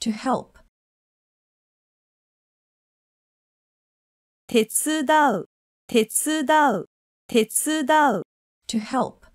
to help. 手伝う、手伝う、手伝う to help.